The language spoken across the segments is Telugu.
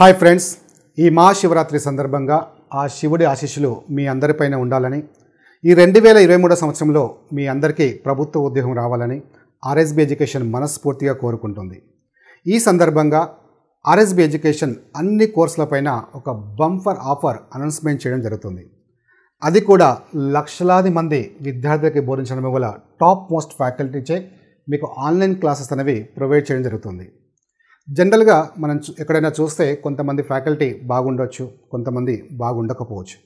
హాయ్ ఫ్రెండ్స్ ఈ మహాశివరాత్రి సందర్భంగా ఆ శివుడి ఆశీస్సులు మీ అందరిపైన ఉండాలని ఈ రెండు వేల ఇరవై మూడో సంవత్సరంలో మీ అందరికీ ప్రభుత్వ ఉద్యోగం రావాలని ఆర్ఎస్బి ఎడ్యుకేషన్ మనస్ఫూర్తిగా కోరుకుంటుంది ఈ సందర్భంగా ఆర్ఎస్బి ఎడ్యుకేషన్ అన్ని కోర్సులపైన ఒక బంఫర్ ఆఫర్ అనౌన్స్మెంట్ చేయడం జరుగుతుంది అది కూడా లక్షలాది మంది విద్యార్థులకి బోధించడం వల్ల టాప్ మోస్ట్ ఫ్యాకల్టీచే మీకు ఆన్లైన్ క్లాసెస్ అనేవి ప్రొవైడ్ చేయడం జరుగుతుంది జనరల్గా మనం ఎక్కడైనా చూస్తే కొంతమంది ఫ్యాకల్టీ బాగుండొచ్చు కొంతమంది బాగుండకపోవచ్చు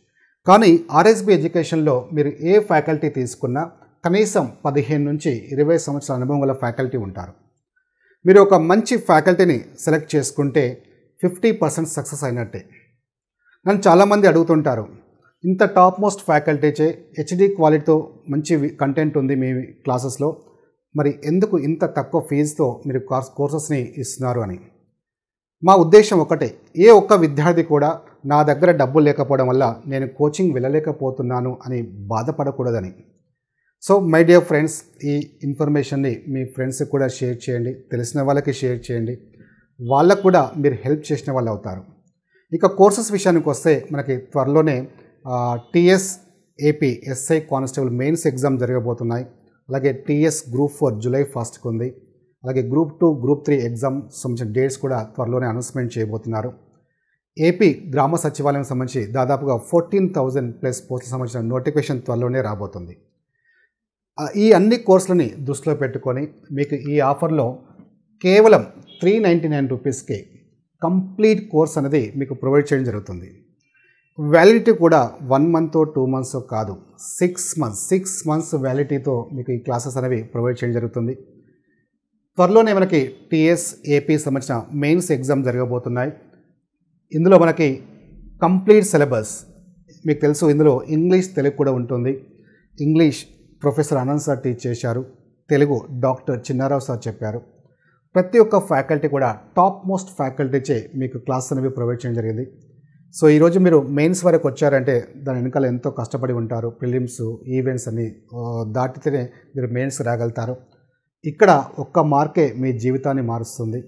కానీ ఆర్ఎస్బి ఎడ్యుకేషన్లో మీరు ఏ ఫ్యాకల్టీ తీసుకున్నా కనీసం పదిహేను నుంచి ఇరవై సంవత్సరాల అనుభవం గల ఫ్యాకల్టీ ఉంటారు మీరు ఒక మంచి ఫ్యాకల్టీని సెలెక్ట్ చేసుకుంటే ఫిఫ్టీ పర్సెంట్ సక్సెస్ అయినట్టే నన్ను చాలామంది అడుగుతుంటారు ఇంత టాప్ మోస్ట్ ఫ్యాకల్టీచే హెచ్డి క్వాలిటీతో మంచి కంటెంట్ ఉంది మీ క్లాసెస్లో మరి ఎందుకు ఇంత తక్కువ ఫీజుతో మీరు కోర్స్ కోర్సెస్ని ఇస్తున్నారు అని మా ఉద్దేశం ఒకటే ఏ ఒక్క విద్యార్థి కూడా నా దగ్గర డబ్బు లేకపోవడం వల్ల నేను కోచింగ్ వెళ్ళలేకపోతున్నాను అని బాధపడకూడదని సో మై డియర్ ఫ్రెండ్స్ ఈ ఇన్ఫర్మేషన్ని మీ ఫ్రెండ్స్కి కూడా షేర్ చేయండి తెలిసిన వాళ్ళకి షేర్ చేయండి వాళ్ళకు కూడా మీరు హెల్ప్ చేసిన వాళ్ళు అవుతారు ఇక కోర్సెస్ విషయానికి వస్తే మనకి త్వరలోనే TS AP SI constable mains exam జరగబోతున్నాయి అలాగే టీఎస్ గ్రూప్ ఫోర్ జూలై ఫస్ట్కి ఉంది అలాగే group two group three exam సంబంధించిన డేట్స్ కూడా త్వరలోనే అనౌన్స్మెంట్ చేయబోతున్నారు ఏపీ గ్రామ సచివాలయం సంబంధించి దాదాపుగా ఫోర్టీన్ థౌజండ్ ప్లస్ పోస్టులకు సంబంధించిన నోటిఫికేషన్ త్వరలోనే రాబోతుంది ఈ అన్ని కోర్సులని దృష్టిలో పెట్టుకొని మీకు ఈ ఆఫర్లో కేవలం త్రీ నైంటీ నైన్ రూపీస్కి కంప్లీట్ కోర్స్ అనేది మీకు ప్రొవైడ్ చేయడం జరుగుతుంది వ్యాలిడిటీ కూడా వన్ మంత్ టూ మంత్స్ కాదు సిక్స్ మంత్స్ సిక్స్ మంత్స్ వ్యాలిడిటీతో మీకు ఈ క్లాసెస్ అనేవి ప్రొవైడ్ చేయడం జరుగుతుంది త్వరలోనే మనకి టీఎస్ ఏపీ సంబంధించిన మెయిన్స్ ఎగ్జామ్ జరగబోతున్నాయి ఇందులో మనకి కంప్లీట్ సిలబస్ మీకు తెలుసు ఇందులో ఇంగ్లీష్ తెలుగు కూడా ఉంటుంది English professor Anand sir teach చేశారు తెలుగు డాక్టర్ చిన్నారావు సార్ చెప్పారు ప్రతి ఒక్క ఫ్యాకల్టీ కూడా టాప్ మోస్ట్ ఫ్యాకల్టీచే మీకు క్లాస్ అనేవి ప్రొవైడ్ చేయడం జరిగింది సో ఈరోజు మీరు మెయిన్స్ వరకు వచ్చారంటే దాని వెనకాల ఎంతో కష్టపడి ఉంటారు ప్రిలిమ్స్ ఈవెంట్స్ అన్ని దాటితేనే మీరు మెయిన్స్ రాగలుగుతారు ఇక్కడ ఒక్క మార్కే మీ జీవితాన్ని మారుస్తుంది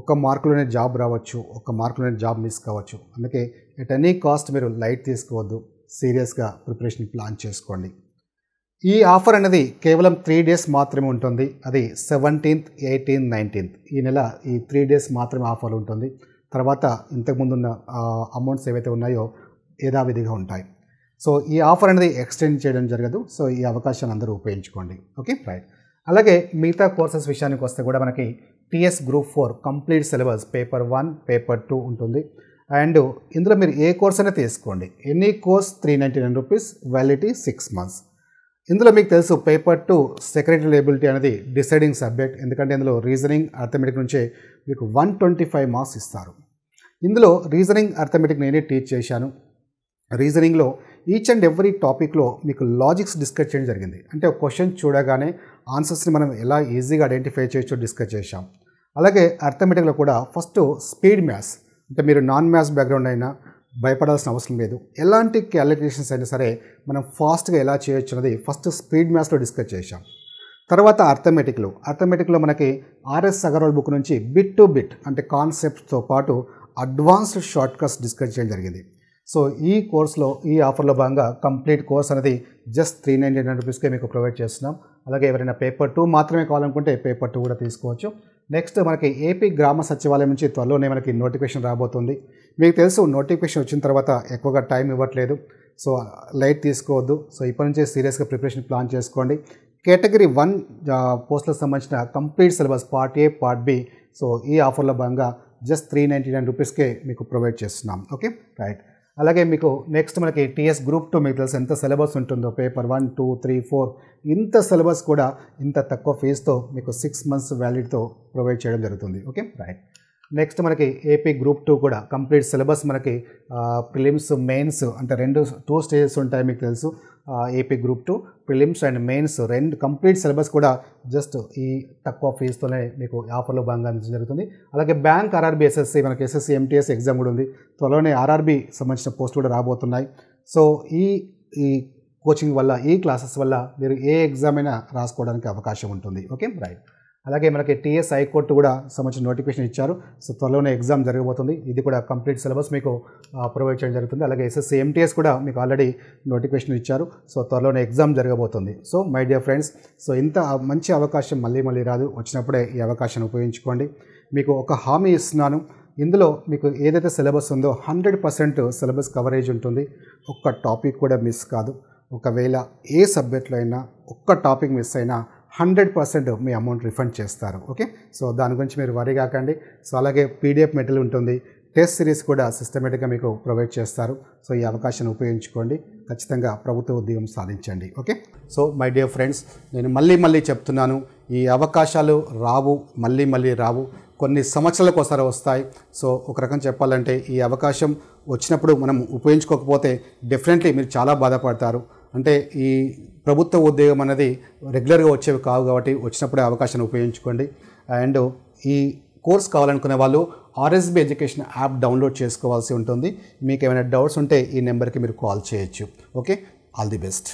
ఒక్క మార్కులోనే జాబ్ రావచ్చు ఒక్క మార్కులోనే జాబ్ మిస్ కావచ్చు అందుకే ఎట్ ఎనీ కాస్ట్ మీరు లైట్ తీసుకోవద్దు సీరియస్గా ప్రిపరేషన్ ప్లాన్ చేసుకోండి ఈ ఆఫర్ అనేది కేవలం త్రీ డేస్ మాత్రమే ఉంటుంది అది సెవెంటీన్త్ ఎయిటీన్త్ నైన్టీన్త్ ఈ నెల ఈ త్రీ డేస్ మాత్రమే ఆఫర్ ఉంటుంది తర్వాత ఇంతకుముందు ఉన్న అమౌంట్స్ ఏవైతే ఉన్నాయో యథావిధిగా ఉంటాయి సో ఈ ఆఫర్ అనేది ఎక్స్టెండ్ చేయడం జరగదు సో ఈ అవకాశాన్ని అందరూ ఉపయోగించుకోండి ఓకే రైట్ అలాగే మిగతా కోర్సెస్ విషయానికి వస్తే కూడా మనకి TS group four complete syllabus paper one paper two ఉంటుంది అండ్ ఇందులో మీరు ఏ కోర్స్ అయినా తీసుకోండి any course three ninety nine rupees validity six months ఇందులో మీకు తెలుసు పేపర్ టూ సెక్రటరీ లేబిలిటీ అనేది డిసైడింగ్ సబ్జెక్ట్ ఎందుకంటే ఇందులో రీజనింగ్ అర్థమెటిక్ నుంచే మీకు వన్ ట్వంటీ ఫైవ్ మార్క్స్ ఇస్తారు ఇందులో రీజనింగ్ అర్థమెటిక్ నేనే టీచ్ చేశాను రీజనింగ్లో ఈచ్ అండ్ ఎవ్రీ టాపిక్లో మీకు లాజిక్స్ డిస్కస్ చేయడం జరిగింది అంటే ఒక క్వశ్చన్ చూడగానే ఆన్సర్స్ని మనం ఎలా ఈజీగా ఐడెంటిఫై చేయొచ్చో డిస్కస్ చేశాం అలాగే అర్థమెటిక్లో కూడా ఫస్ట్ స్పీడ్ మ్యాథ్స్ అంటే మీరు నాన్ మ్యాథ్స్ బ్యాక్గ్రౌండ్ అయినా భయపడాల్సిన అవసరం లేదు ఎలాంటి క్యాలిక్యులేషన్స్ అయినా సరే మనం ఫాస్ట్గా ఎలా చేయొచ్చు అన్నది ఫస్ట్ స్పీడ్ మ్యాథ్స్లో డిస్కస్ చేశాం తర్వాత అర్థమెటిక్లు అర్థమెటిక్లో మనకి ఆర్ఎస్ అగర్వాల్ బుక్ నుంచి బిట్ టు బిట్ అంటే కాన్సెప్ట్తో పాటు అడ్వాన్స్డ్ షార్ట్ కట్స్ డిస్కస్ చేయడం జరిగింది సో ఈ కోర్స్లో ఈ ఆఫర్లో భాగంగా కంప్లీట్ కోర్స్ అనేది జస్ట్ త్రీ నైంటీ నైన్ రూపీస్కే మీకు ప్రొవైడ్ చేస్తున్నాం అలాగే ఎవరైనా పేపర్ టూ మాత్రమే కావాలనుకుంటే పేపర్ టూ కూడా తీసుకోవచ్చు నెక్స్ట్ మనకి ఏపీ గ్రామ సచివాలయం నుంచి త్వరలోనే మనకి నోటిఫికేషన్ రాబోతుంది మీకు తెలుసు నోటిఫికేషన్ వచ్చిన తర్వాత ఎక్కువగా టైం ఇవ్వట్లేదు సో లైట్ తీసుకోవద్దు సో ఇప్పటి నుంచే సీరియస్గా ప్రిపరేషన్ ప్లాన్ చేసుకోండి కేటగిరీ వన్ పోస్టులకు సంబంధించిన complete syllabus part A part B so ఈ ఆఫర్లో భాగంగా జస్ట్ త్రీ నైంటీ నైన్ రూపీస్కే మీకు ప్రొవైడ్ చేస్తున్నాం ఓకే రైట్ అలాగే మీకు నెక్స్ట్ మనకి టీఎస్ గ్రూప్ టూ మీకు తెలుసు ఎంత సిలబస్ ఉంటుందో paper one two three four ఇంత సిలబస్ కూడా ఇంత తక్కువ ఫీజుతో మీకు సిక్స్ మంత్స్ వ్యాలిడ్తో ప్రొవైడ్ చేయడం జరుగుతుంది ఓకే రైట్ నెక్స్ట్ మనకి ఏపీ గ్రూప్ టూ కూడా కంప్లీట్ సిలబస్ మనకి ప్రిలిమ్స్ మెయిన్స్ అంటే రెండు టూ స్టేజెస్ ఉంటాయి మీకు తెలుసు AP group two prelims and mains రెండు కంప్లీట్ సిలబస్ కూడా జస్ట్ ఈ తక్కువ ఫీజుతోనే మీకు ఆఫర్లో భాగంగా అందించడం జరుగుతుంది అలాగే బ్యాంక్ ఆర్ఆర్బీ ఎస్ఎస్సి మనకి ఎస్ఎస్సి ఎంటీఎస్ ఎగ్జామ్ కూడా ఉంది త్వరలోనే ఆర్ఆర్బీ సంబంధించిన పోస్ట్ కూడా రాబోతున్నాయి సో ఈ ఈ కోచింగ్ వల్ల ఈ క్లాసెస్ వల్ల మీరు ఏ ఎగ్జామ్ అయినా రాసుకోవడానికి అవకాశం ఉంటుంది ఓకే రైట్ అలాగే మనకి టీఎస్ హైకోర్టు కూడా సంబంధించిన నోటిఫికేషన్ ఇచ్చారు సో త్వరలోనే ఎగ్జామ్ జరగబోతుంది ఇది కూడా కంప్లీట్ సిలబస్ మీకు ప్రొవైడ్ చేయడం జరుగుతుంది అలాగే ఎస్ఎస్సి ఎంటీఎస్ కూడా మీకు ఆల్రెడీ నోటిఫికేషన్ ఇచ్చారు సో త్వరలోనే ఎగ్జామ్ జరగబోతుంది so my dear friends so ఇంత మంచి అవకాశం మళ్ళీ మళ్ళీ రాదు వచ్చినప్పుడే ఈ అవకాశాన్ని ఉపయోగించుకోండి మీకు ఒక హామీ ఇస్తున్నాను ఇందులో మీకు ఏదైతే సిలబస్ ఉందో హండ్రెడ్ పర్సెంట్ సిలబస్ కవరేజ్ ఉంటుంది ఒక్క టాపిక్ కూడా మిస్ కాదు ఒకవేళ ఏ సబ్జెక్ట్లో అయినా ఒక్క టాపిక్ మిస్ అయినా హండ్రెడ్ పర్సెంట్ మీ అమౌంట్ రిఫండ్ చేస్తారు ఓకే సో దాని గురించి మీరు వరీ కాకండి సో అలాగే పీడిఎఫ్ మెటల్ ఉంటుంది టెస్ట్ సిరీస్ కూడా సిస్టమేటిక్గా మీకు ప్రొవైడ్ చేస్తారు సో ఈ అవకాశాన్ని ఉపయోగించుకోండి ఖచ్చితంగా ప్రభుత్వ ఉద్యోగం సాధించండి okay so my dear friends నేను మళ్ళీ మళ్ళీ చెప్తున్నాను ఈ అవకాశాలు రావు మళ్ళీ మళ్ళీ రావు కొన్ని సంవత్సరాలకు ఒకసారి వస్తాయి సో ఒక రకం చెప్పాలంటే ఈ అవకాశం వచ్చినప్పుడు మనం ఉపయోగించుకోకపోతే డెఫినెట్లీ మీరు చాలా బాధపడతారు అంటే ఈ ప్రభుత్వ ఉద్యోగం అనేది రెగ్యులర్గా వచ్చేవి కావు కాబట్టి వచ్చినప్పుడే అవకాశాన్ని ఉపయోగించుకోండి అండ్ ఈ కోర్స్ కావాలనుకునే వాళ్ళు ఆర్ఎస్బి ఎడ్యుకేషన్ యాప్ డౌన్లోడ్ చేసుకోవాల్సి ఉంటుంది మీకు ఏమైనా డౌట్స్ ఉంటే ఈ నెంబర్కి మీరు కాల్ చేయొచ్చు ఓకే ఆల్ ది బెస్ట్